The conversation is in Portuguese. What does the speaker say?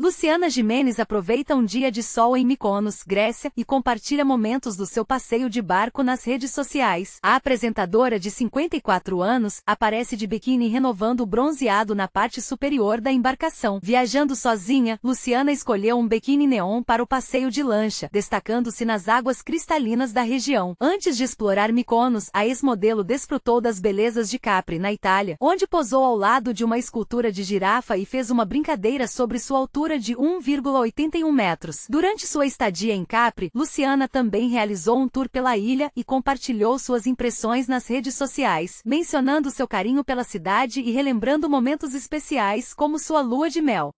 Luciana Jimenez aproveita um dia de sol em Mykonos, Grécia, e compartilha momentos do seu passeio de barco nas redes sociais. A apresentadora de 54 anos aparece de biquíni renovando o bronzeado na parte superior da embarcação. Viajando sozinha, Luciana escolheu um biquíni neon para o passeio de lancha, destacando-se nas águas cristalinas da região. Antes de explorar Mykonos, a ex-modelo desfrutou das belezas de Capri, na Itália, onde posou ao lado de uma escultura de girafa e fez uma brincadeira sobre sua altura altura de 1,81 metros. Durante sua estadia em Capri, Luciana também realizou um tour pela ilha e compartilhou suas impressões nas redes sociais, mencionando seu carinho pela cidade e relembrando momentos especiais como sua lua de mel.